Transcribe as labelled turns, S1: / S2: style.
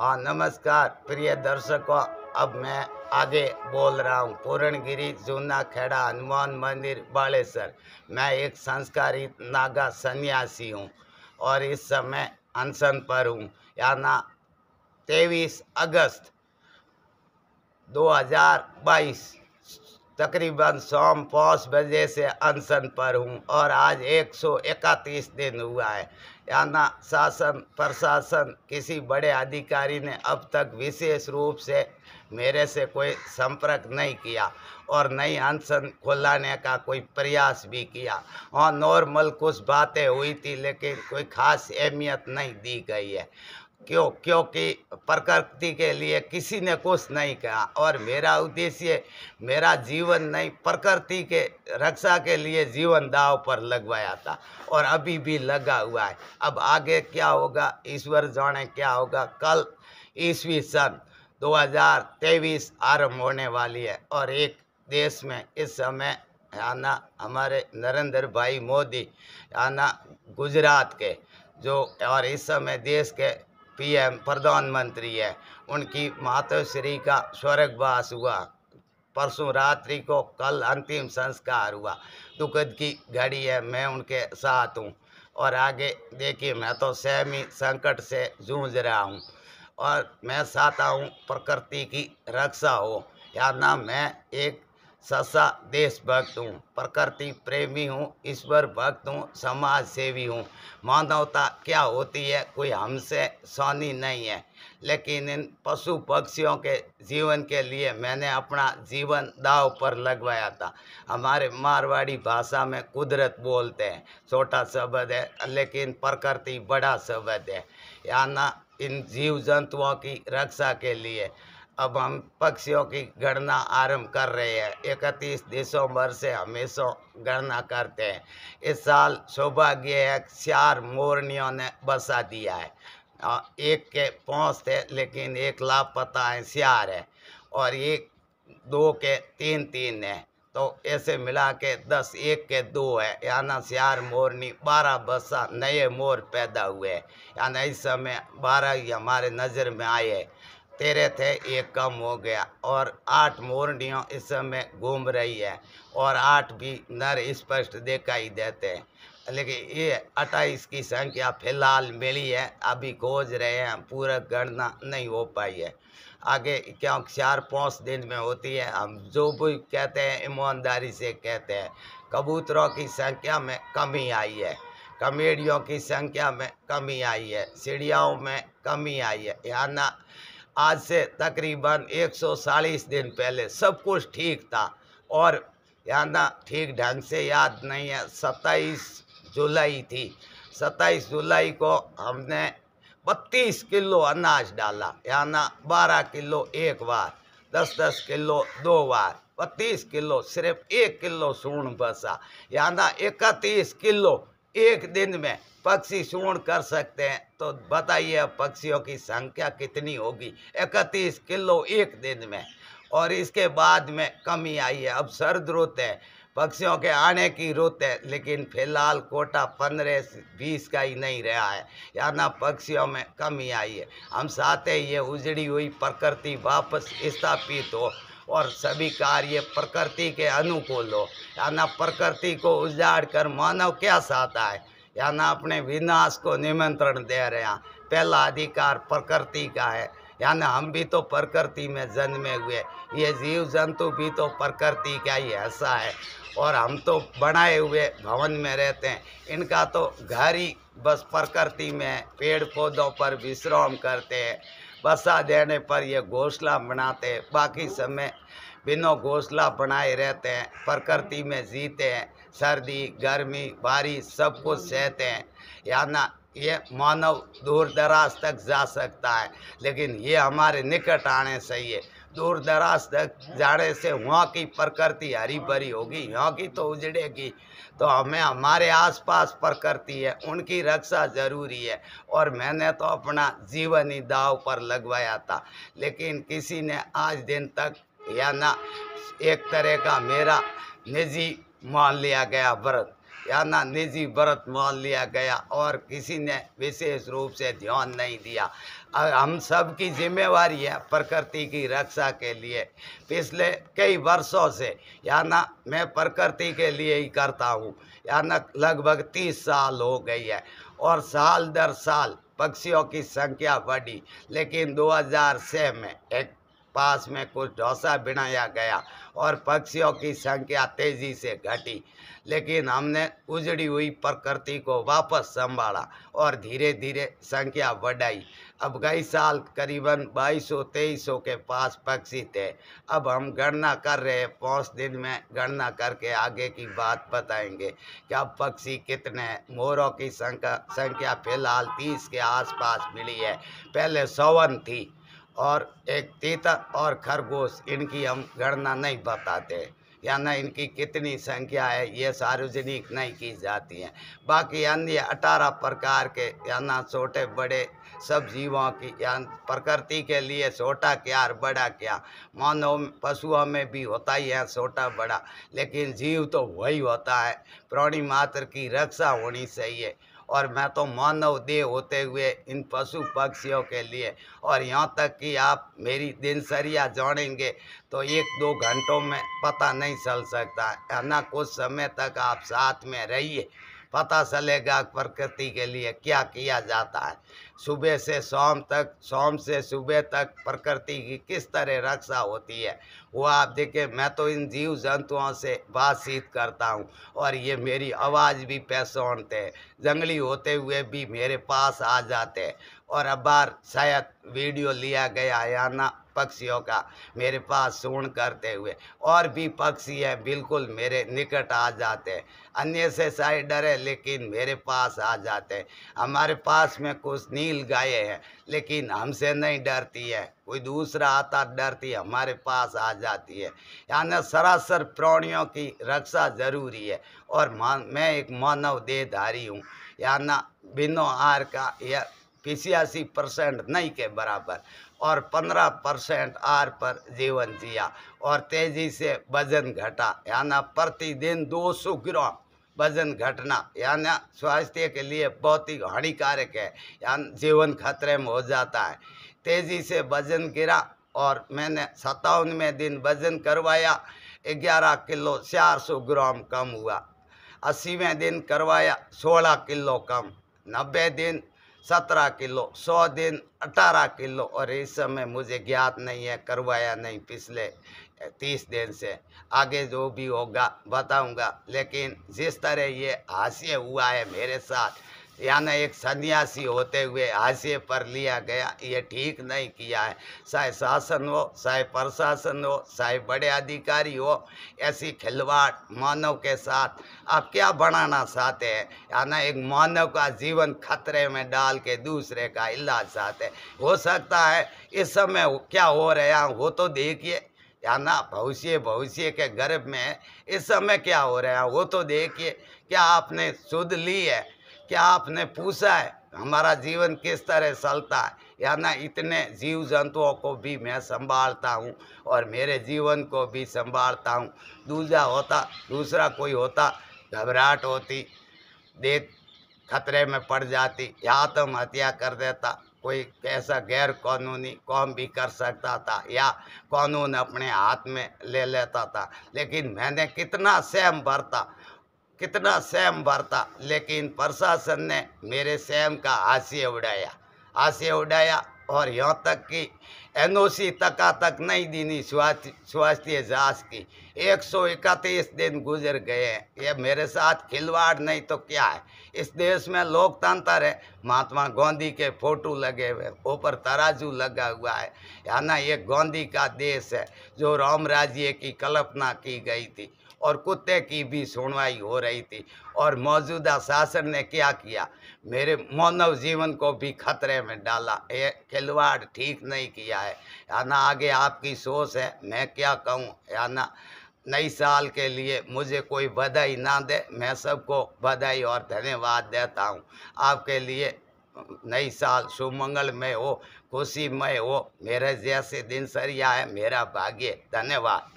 S1: हाँ नमस्कार प्रिय दर्शकों अब मैं आगे बोल रहा हूँ पूरणगिरी जूना खेड़ा हनुमान मंदिर बालेसर मैं एक संस्कारित नागा सन्यासी हूँ और इस समय अनशन पर हूँ याना तेईस अगस्त 2022 तकरीबन शाम पाँच बजे से अनशन पर हूँ और आज एक सौ इकतीस दिन हुआ है याना शासन प्रशासन किसी बड़े अधिकारी ने अब तक विशेष रूप से मेरे से कोई संपर्क नहीं किया और नई अनशन खुलाने का कोई प्रयास भी किया और हाँ, नॉर्मल कुछ बातें हुई थी लेकिन कोई खास अहमियत नहीं दी गई है क्यों क्योंकि प्रकृति के लिए किसी ने कुछ नहीं कहा और मेरा उद्देश्य मेरा जीवन नहीं प्रकृति के रक्षा के लिए जीवन दाव पर लगवाया था और अभी भी लगा हुआ है अब आगे क्या होगा ईश्वर जाने क्या होगा कल ईस्वी सन 2023 आरंभ होने वाली है और एक देश में इस समय आना हमारे नरेंद्र भाई मोदी आना गुजरात के जो और इस समय देश के पीएम प्रधानमंत्री है उनकी मातोश्री का स्वर्गवास हुआ परसों रात्रि को कल अंतिम संस्कार हुआ दुखद की घड़ी है मैं उनके साथ हूँ और आगे देखिए मैं तो सहमी संकट से जूझ रहा हूँ और मैं चाहता हूँ प्रकृति की रक्षा हो या ना मैं एक ससा देशभक्त हूँ प्रकृति प्रेमी हूँ ईश्वर भक्त हूँ समाज सेवी हूँ मानवता क्या होती है कोई हमसे सोनी नहीं है लेकिन इन पशु पक्षियों के जीवन के लिए मैंने अपना जीवन दाव पर लगवाया था हमारे मारवाड़ी भाषा में कुदरत बोलते हैं छोटा शब्द है लेकिन प्रकृति बड़ा शब्द है या ना इन जीव जंतुओं की रक्षा के लिए अब हम पक्षियों की गणना आरंभ कर रहे हैं इकतीस दिसंबर से हमेशा गणना करते हैं इस साल सौभाग्य है चार मोरनियों ने बसा दिया है एक के पाँच थे लेकिन एक लापता है चार है और एक दो के तीन तीन है तो ऐसे मिला के दस एक के दो है यानी चार मोरनी बारह बसा नए मोर पैदा हुए यानी इस समय बारह ही हमारे नज़र में आए तेरे थे एक कम हो गया और आठ मोरडियों इस समय घूम रही है और आठ भी नर स्पष्ट दिखाई देते हैं लेकिन ये अट्ठाईस की संख्या फिलहाल मिली है अभी खोज रहे हैं पूरा गणना नहीं हो पाई है आगे क्यों चार पाँच दिन में होती है हम जो भी कहते हैं ईमानदारी से कहते हैं कबूतरों की संख्या में कमी आई है कमेडियों की संख्या में कमी आई है चिड़ियाओं में कमी आई है यहाँ ना आज से तकरीबन एक दिन पहले सब कुछ ठीक था और ना ठीक ढंग से याद नहीं है सत्ताईस जुलाई थी सत्ताईस जुलाई को हमने 32 किलो अनाज डाला ना 12 किलो एक बार 10-10 किलो दो बार बत्तीस किलो सिर्फ एक किलो सून बसा ना इकतीस किलो एक दिन में पक्षी सूर्ण कर सकते हैं तो बताइए अब पक्षियों की संख्या कितनी होगी इकतीस किलो एक दिन में और इसके बाद में कमी आई है अब सर्द रुत है पक्षियों के आने की रुत है लेकिन फिलहाल कोटा पंद्रह बीस का ही नहीं रहा है या ना पक्षियों में कमी आई है हम चाहते ये उजड़ी हुई प्रकृति वापस स्थापित हो और सभी कार्य प्रकृति के अनुकूल हो या ना प्रकृति को उजाड़ कर मानव क्या चाहता है ना अपने विनाश को निमंत्रण दे रहे हैं पहला अधिकार प्रकृति का है या ना हम भी तो प्रकृति में जन्मे हुए ये जीव जंतु भी तो प्रकृति का ही ऐसा है और हम तो बनाए हुए भवन में रहते हैं इनका तो घर ही बस प्रकृति में पेड़ पौधों पर विश्राम करते हैं बसा देने पर ये घोंसला बनाते बाकी समय बिनो घोंसला बनाए रहते हैं प्रकृति में जीते हैं सर्दी गर्मी बारिश सब कुछ सहते हैं या ना ये मानव दूर दराज तक जा सकता है लेकिन ये हमारे निकट आने सही है दूर दराज तक जाने से वहाँ की प्रकृति हरी भरी होगी यहाँ की तो उजड़ेगी तो हमें हमारे आसपास प्रकृति है उनकी रक्षा जरूरी है और मैंने तो अपना जीवन ही दाव पर लगवाया था लेकिन किसी ने आज दिन तक या ना एक तरह का मेरा निजी मान लिया गया व्रत याना निजी व्रत मान लिया गया और किसी ने विशेष रूप से ध्यान नहीं दिया हम सब की जिम्मेवारी है प्रकृति की रक्षा के लिए पिछले कई वर्षों से याना मैं प्रकृति के लिए ही करता हूँ याना लगभग तीस साल हो गई है और साल दर साल पक्षियों की संख्या बढ़ी लेकिन 2006 में एक पास में कुछ डोसा बिनाया गया और पक्षियों की संख्या तेजी से घटी लेकिन हमने उजड़ी हुई प्रकृति को वापस संभाला और धीरे धीरे संख्या बढ़ाई अब गई साल करीबन 2200-2300 के पास पक्षी थे अब हम गणना कर रहे पाँच दिन में गणना करके आगे की बात बताएंगे कि अब पक्षी कितने मोरों की संख्या संख्या फिलहाल तीस के आसपास मिली है पहले सौवन थी और एक तीतर और खरगोश इनकी हम गणना नहीं बताते या ना इनकी कितनी संख्या है ये सार्वजनिक नहीं की जाती है बाकी अन्य अठारह प्रकार के या ना छोटे बड़े सब जीवों की या प्रकृति के लिए छोटा क्या और बड़ा क्या मानव पशुओं में भी होता ही है छोटा बड़ा लेकिन जीव तो वही होता है प्राणी मात्र की रक्षा होनी चाहिए और मैं तो मानव देह होते हुए इन पशु पक्षियों के लिए और यहाँ तक कि आप मेरी दिनचर्या जानेंगे तो एक दो घंटों में पता नहीं चल सकता है ना कुछ समय तक आप साथ में रहिए पता चलेगा प्रकृति के लिए क्या किया जाता है सुबह से शाम तक शाम से सुबह तक प्रकृति की किस तरह रक्षा होती है वो आप देखें मैं तो इन जीव जंतुओं से बातचीत करता हूँ और ये मेरी आवाज़ भी पहचानते हैं जंगली होते हुए भी मेरे पास आ जाते हैं और अब बार शायद वीडियो लिया गया या ना पक्षियों का मेरे पास सूण करते हुए और भी पक्षी है बिल्कुल मेरे निकट आ जाते हैं अन्य से शायद डरे लेकिन मेरे पास आ जाते हैं हमारे पास में कुछ नील गाये हैं लेकिन हमसे नहीं डरती है कोई दूसरा आता डरती हमारे पास आ जाती है यानी सरासर प्राणियों की रक्षा जरूरी है और मान मैं एक मानव देहधारी हूँ ना बिनो आर का यह पिछयासी परसेंट नहीं के बराबर और 15 परसेंट आर पर जीवन जिया और तेज़ी से वजन घटा यानी प्रतिदिन 200 ग्राम वजन घटना यानी स्वास्थ्य के लिए बहुत ही हानिकारक है यानी जीवन खतरे में हो जाता है तेज़ी से वजन गिरा और मैंने सतावनवे दिन वजन करवाया ग्यारह किलो चार सौ ग्राम कम हुआ अस्सीवें दिन करवाया सोलह किलो कम नब्बे दिन सत्रह किलो सौ दिन अठारह किलो और इस समय मुझे ज्ञात नहीं है करवाया नहीं पिछले तीस दिन से आगे जो भी होगा बताऊंगा लेकिन जिस तरह ये हास्य हुआ है मेरे साथ यानी एक सन्यासी होते हुए हाशिए पर लिया गया ये ठीक नहीं किया है चाहे शासन हो चाहे प्रशासन हो चाहे बड़े अधिकारी हो ऐसी खिलवाड़ मानव के साथ आप क्या बनाना चाहते हैं यानी एक मानव का जीवन खतरे में डाल के दूसरे का इलाज चाहते हो सकता है इस समय क्या हो रहा है वो तो देखिए या ना भविष्य भविष्य के गर्भ में इस समय क्या हो रहा है वो तो देखिए क्या आपने सुध ली है क्या आपने पूछा है हमारा जीवन किस तरह चलता है या ना इतने जीव जंतुओं को भी मैं संभालता हूँ और मेरे जीवन को भी संभालता हूँ दूसरा होता दूसरा कोई होता घबराहट होती देख खतरे में पड़ जाती या आत्महत्या हत्या कर देता कोई ऐसा गैर कानूनी काम भी कर सकता था या कानून अपने हाथ में ले लेता था लेकिन मैंने कितना सहम भरता कितना सैम भरता लेकिन प्रशासन ने मेरे सैम का हाशिया उड़ाया हाशिय उड़ाया और यहाँ तक कि एनओसी तका तक नहीं दीनी स्वास्थ्य जांच की एक सौ इकतीस दिन गुजर गए हैं ये मेरे साथ खिलवाड़ नहीं तो क्या है इस देश में लोकतंत्र है महात्मा गांधी के फोटो लगे हुए ऊपर तराजू लगा हुआ है या ना ये गांधी का देश है जो राम राज्य की कल्पना की गई थी और कुत्ते की भी सुनवाई हो रही थी और मौजूदा शासन ने क्या किया मेरे मानव जीवन को भी खतरे में डाला ये खिलवाड़ ठीक नहीं किया है या ना आगे आपकी सोच है मैं क्या कहूँ या ना नई साल के लिए मुझे कोई बधाई ना दे मैं सबको बधाई और धन्यवाद देता हूँ आपके लिए नई साल सुमंगलमय में हो खुशी में हो मेरे जैसे सरिया है मेरा भाग्य धन्यवाद